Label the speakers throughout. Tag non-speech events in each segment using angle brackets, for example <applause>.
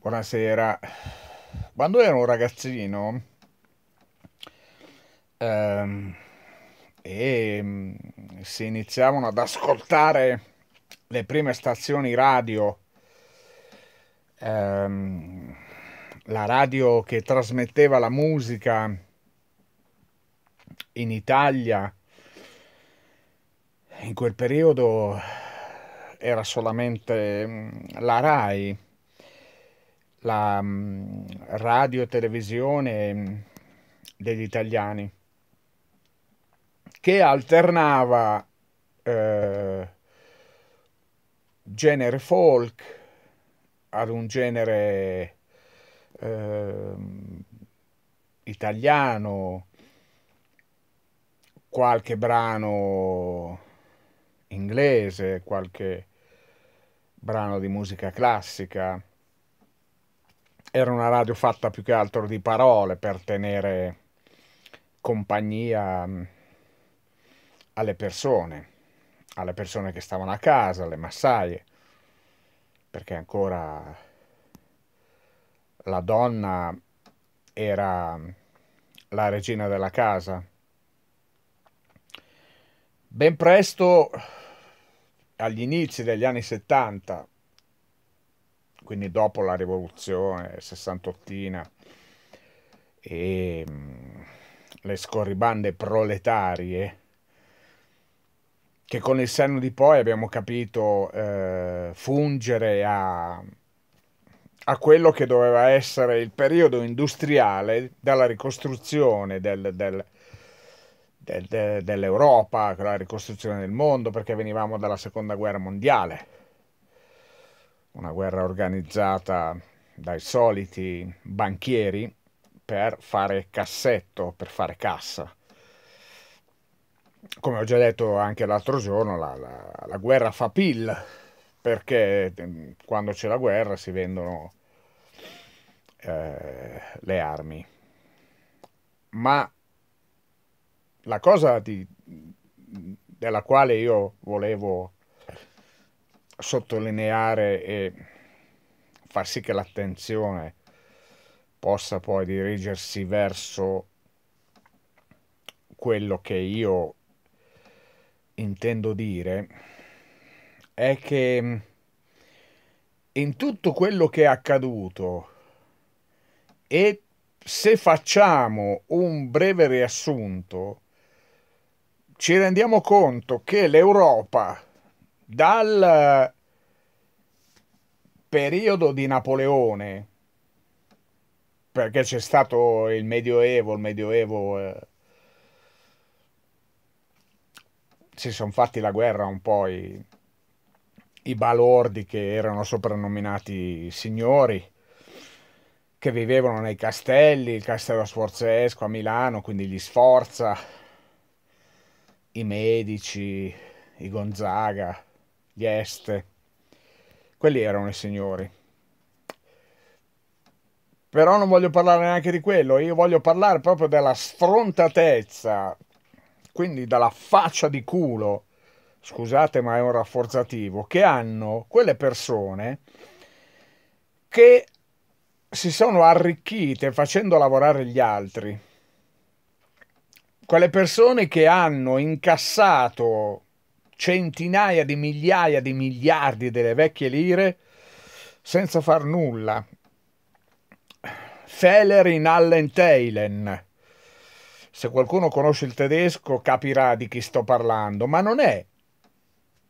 Speaker 1: Buonasera. Quando ero un ragazzino ehm, e mm, si iniziavano ad ascoltare le prime stazioni radio, ehm, la radio che trasmetteva la musica in Italia, in quel periodo era solamente mm, la RAI la mh, mm, radio e televisione mm, degli italiani che alternava eh, genere folk ad un genere eh, italiano, qualche brano inglese, qualche brano di musica classica era una radio fatta più che altro di parole per tenere compagnia mm, alle persone, alle persone che stavano a casa, alle massaie, perché ancora la donna era mm, la regina della casa. Ben presto, agli inizi degli anni 70, quindi dopo la rivoluzione sessantottina e mm, le scorribande proletarie che con il senno di poi abbiamo capito eh, fungere a, a, quello che doveva essere il periodo industriale dalla ricostruzione del, del, del, dell'Europa, la ricostruzione del mondo, perché venivamo dalla seconda guerra mondiale una guerra organizzata dai soliti banchieri per fare cassetto, per fare cassa. Come ho già detto anche l'altro giorno, la, la, la guerra fa pill, perché mm, quando c'è la guerra si vendono eh, le armi. Ma la cosa di, della quale io volevo sottolineare e far sì che l'attenzione possa poi dirigersi verso quello che io intendo dire è che mm, in tutto quello che è accaduto e se facciamo un breve riassunto ci rendiamo conto che l'Europa dal eh, periodo di Napoleone, perché c'è stato il Medioevo, il Medioevo eh, si sono fatti la guerra un po' i, i balordi che erano soprannominati signori che vivevano nei castelli, il castello sforzesco a Milano, quindi gli Sforza, i Medici, i Gonzaga, gli Est, quelli erano i signori. Però non voglio parlare neanche di quello, io voglio parlare proprio della sfrontatezza, quindi dalla faccia di culo, scusate ma è un rafforzativo, che hanno quelle persone che si sono arricchite facendo lavorare gli altri. Quelle persone che hanno incassato centinaia di migliaia di miliardi delle vecchie lire senza far nulla. Feller in Allenteilen. Se qualcuno conosce il tedesco capirà di chi sto parlando, ma non è.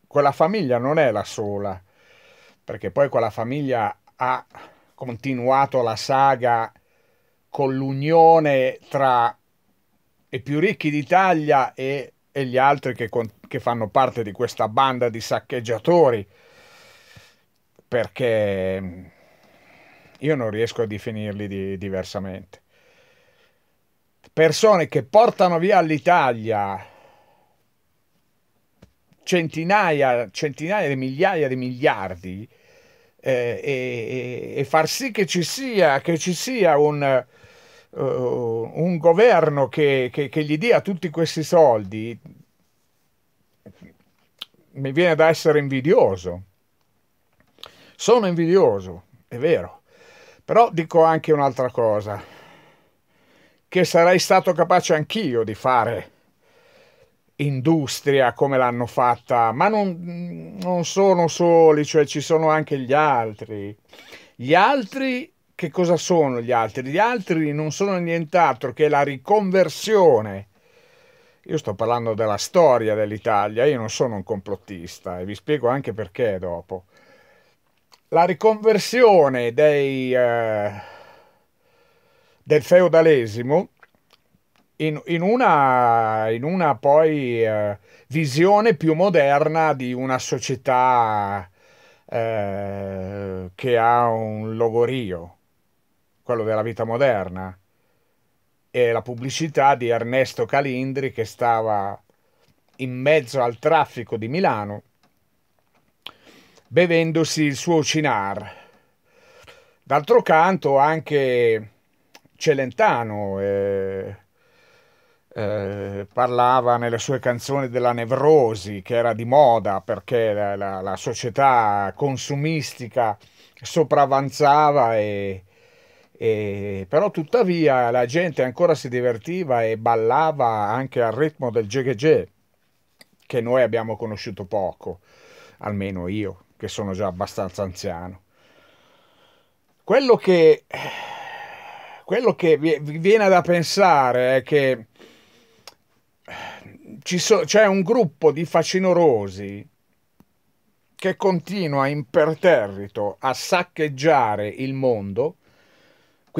Speaker 1: Quella famiglia non è la sola, perché poi quella famiglia ha continuato la saga con l'unione tra i più ricchi d'Italia e, e gli altri che, che fanno parte di questa banda di saccheggiatori, perché io non riesco a definirli di, diversamente. Persone che portano via all'Italia centinaia, centinaia di migliaia di miliardi eh, e, e, far sì che ci sia, che ci sia un, uh, un governo che, che, che gli dia tutti questi soldi mi viene da essere invidioso. Sono invidioso, è vero, però dico anche un'altra cosa, che sarei stato capace anch'io di fare industria come l'hanno fatta, ma non, non sono soli, cioè ci sono anche gli altri. Gli altri, che cosa sono gli altri? Gli altri non sono nient'altro che la riconversione io sto parlando della storia dell'Italia, io non sono un complottista e vi spiego anche perché dopo. La riconversione dei, eh, del feudalesimo in, in, una, in una, poi eh, visione più moderna di una società eh, che ha un logorio, quello della vita moderna e la pubblicità di Ernesto Calindri che stava in mezzo al traffico di Milano bevendosi il suo cinar. D'altro canto anche Celentano eh, eh, parlava nelle sue canzoni della nevrosi che era di moda perché la, la, la società consumistica sopravanzava e e, però tuttavia la gente ancora si divertiva e ballava anche al ritmo del jegge che noi abbiamo conosciuto poco, almeno io che sono già abbastanza anziano. Quello che, quello che vi, viene da pensare è che so, c'è un gruppo di facinorosi che continua imperterrito a saccheggiare il mondo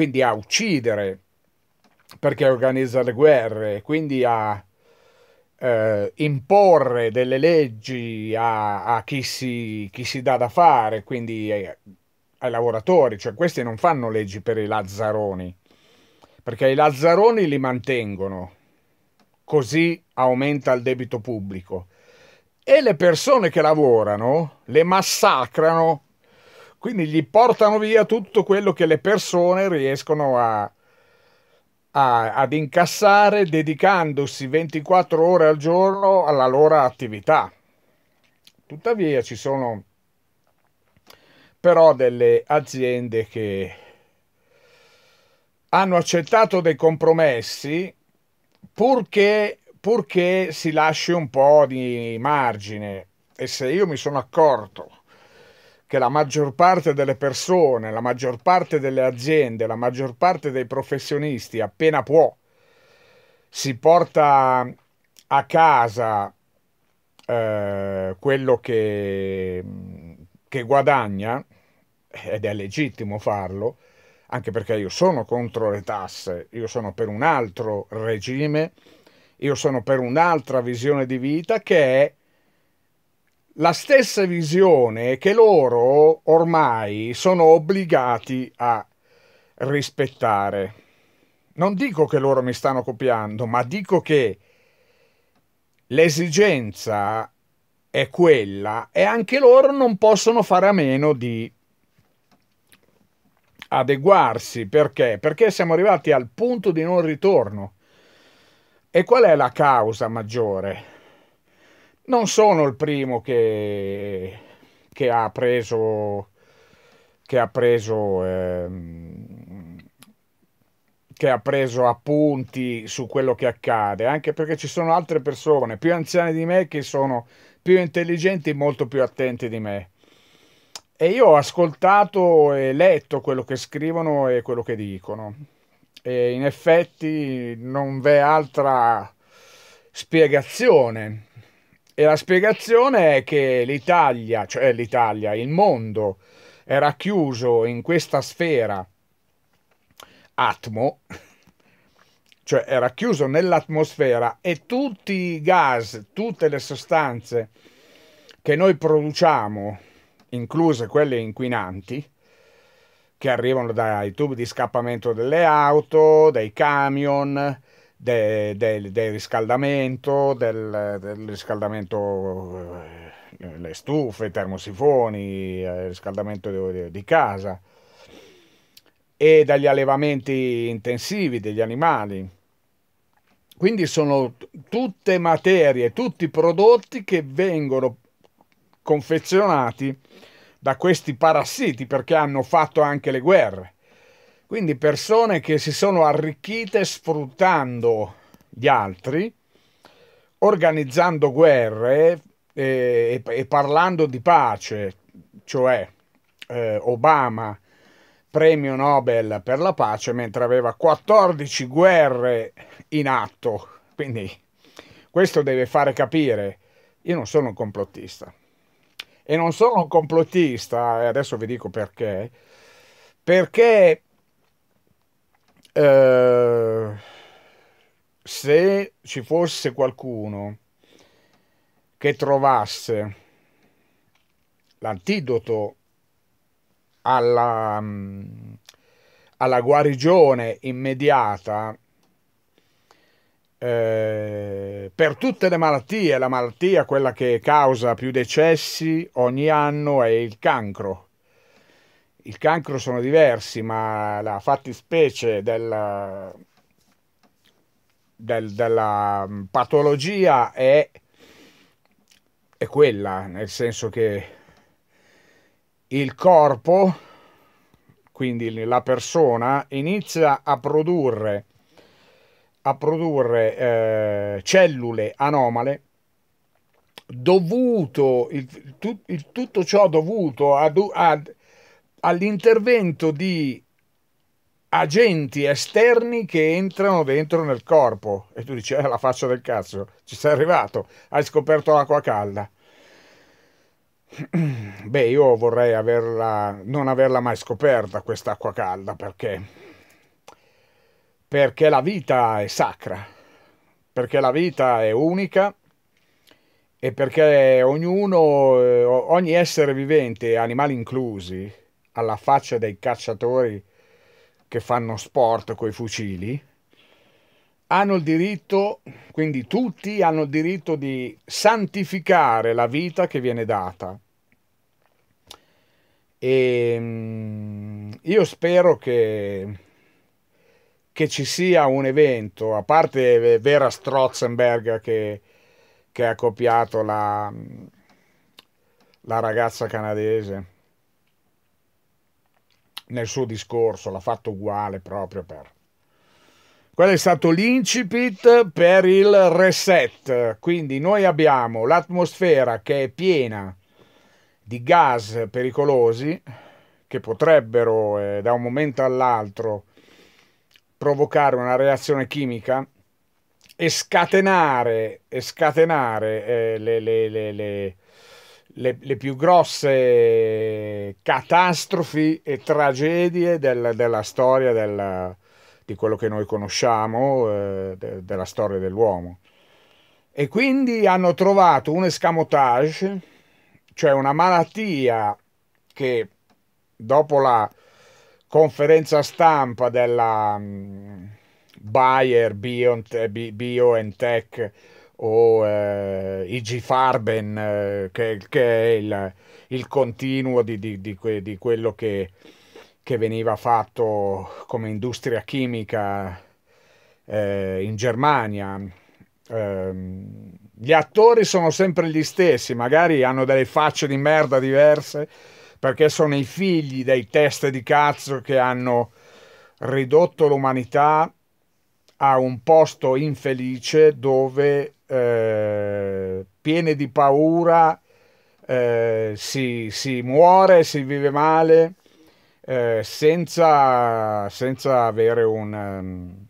Speaker 1: quindi a uccidere, perché organizza le guerre, quindi a eh, imporre delle leggi a, a chi, si, chi, si, dà da fare, quindi ai, ai lavoratori, cioè questi non fanno leggi per i lazzaroni, perché i lazzaroni li mantengono, così aumenta il debito pubblico. E le persone che lavorano le massacrano quindi gli portano via tutto quello che le persone riescono a, a, ad incassare dedicandosi 24 ore al giorno alla loro attività. Tuttavia ci sono però delle aziende che hanno accettato dei compromessi purché, purché si lasci un po' di margine. E se io mi sono accorto che la maggior parte delle persone, la maggior parte delle aziende, la maggior parte dei professionisti appena può si porta a casa eh, quello che, che guadagna, ed è legittimo farlo, anche perché io sono contro le tasse, io sono per un altro regime, io sono per un'altra visione di vita che è la stessa visione che loro ormai sono obbligati a rispettare. Non dico che loro mi stanno copiando, ma dico che l'esigenza è quella e anche loro non possono fare a meno di adeguarsi. Perché? Perché siamo arrivati al punto di non ritorno. E qual è la causa maggiore? non sono il primo che, che ha preso, che ha preso, ehm, che ha preso appunti su quello che accade, anche perché ci sono altre persone più anziane di me che sono più intelligenti e molto più attenti di me. E io ho ascoltato e letto quello che scrivono e quello che dicono. E in effetti non v'è altra spiegazione e la spiegazione è che l'Italia, cioè l'Italia, il mondo era chiuso in questa sfera atmo, <laughs> cioè era chiuso nell'atmosfera e tutti i gas, tutte le sostanze che noi produciamo, incluse quelle inquinanti, che arrivano dai tubi di scappamento delle auto, dai camion, del, del, del riscaldamento, del, del riscaldamento, eh, le stufe, i termosifoni, eh, il riscaldamento di, di casa e dagli allevamenti intensivi degli animali. Quindi sono tutte materie, tutti prodotti che vengono confezionati da questi parassiti perché hanno fatto anche le guerre. Quindi persone che si sono arricchite sfruttando gli altri, organizzando guerre e, e parlando di pace, cioè eh, Obama premio Nobel per la pace mentre aveva 14 guerre in atto. Quindi questo deve fare capire, io non sono un complottista. E non sono un complottista, e adesso vi dico perché, perché eh, se ci fosse qualcuno che trovasse l'antidoto alla, mm, alla guarigione immediata eh, per tutte le malattie, la malattia quella che causa più decessi ogni anno è il cancro il cancro sono diversi, ma la fattispecie del, del, della mm, patologia è, è quella, nel senso che il corpo, quindi la persona, inizia a produrre, a produrre eh, cellule anomale dovuto, il, il, tutto ciò dovuto ad, ad all'intervento di agenti esterni che entrano dentro nel corpo e tu dici eh, la faccia del cazzo ci sei arrivato hai scoperto l'acqua calda <clears throat> beh io vorrei averla non averla mai scoperta quest'acqua calda perché perché la vita è sacra perché la vita è unica e perché ognuno eh, ogni essere vivente animali inclusi alla faccia dei cacciatori che fanno sport coi fucili, hanno il diritto, quindi tutti hanno il diritto di santificare la vita che viene data. E ehm, io spero che, che ci sia un evento, a parte Vera Strotzenberg che, che ha copiato la, la ragazza canadese nel suo discorso, l'ha fatto uguale proprio per... Quello è stato l'incipit per il reset, quindi noi abbiamo l'atmosfera che è piena di gas pericolosi che potrebbero eh, da un momento all'altro provocare una reazione chimica e scatenare, e scatenare eh, le, le, le, le le, le più grosse catastrofi e tragedie del, della storia del, di quello che noi conosciamo, eh, de, della storia dell'uomo. E quindi hanno trovato un escamotage, cioè una malattia che dopo la conferenza stampa della um, Bayer BioNTech, Bio o eh, IG Farben, eh, che, che, è il, il continuo di, di, di, que, di quello che, che, veniva fatto come industria chimica eh, in Germania. Ehm, gli attori sono sempre gli stessi, magari hanno delle facce di merda diverse, perché sono i figli dei test di cazzo che hanno ridotto l'umanità a un posto infelice dove eh, piene di paura, eh, si, si, muore, si vive male, eh, senza, senza, avere un, um,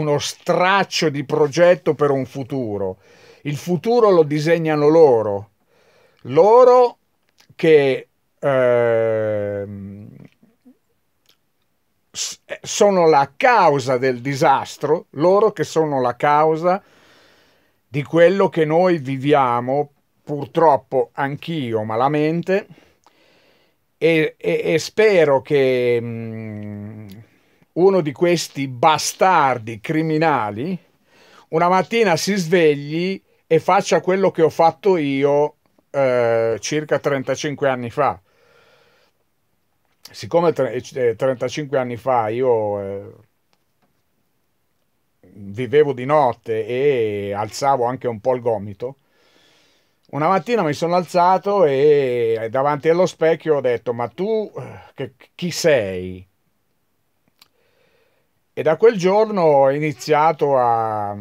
Speaker 1: uno straccio di progetto per un futuro. Il futuro lo disegnano loro, loro che ehm, eh, sono la causa del disastro, loro che sono la causa di quello che noi viviamo, purtroppo anch'io malamente, e, e, e spero che mh, mm, uno di questi bastardi criminali una mattina si svegli e faccia quello che ho fatto io eh, circa 35 anni fa. Siccome 35 eh, anni fa io eh, vivevo di notte e alzavo anche un po' il gomito. Una mattina mi sono alzato e davanti allo specchio ho detto: Ma tu eh, che, chi sei? E da quel giorno ho iniziato a, a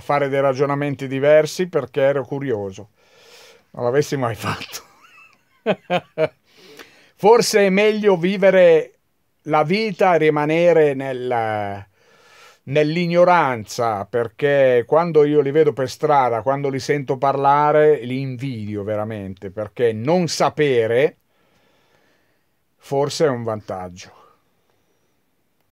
Speaker 1: fare dei ragionamenti diversi perché ero curioso. Non l'avessi mai fatto. <laughs> Forse è meglio vivere la vita rimanere nel, nell'ignoranza, perché quando io li vedo per strada, quando li sento parlare, li invidio veramente, perché non sapere forse è un vantaggio.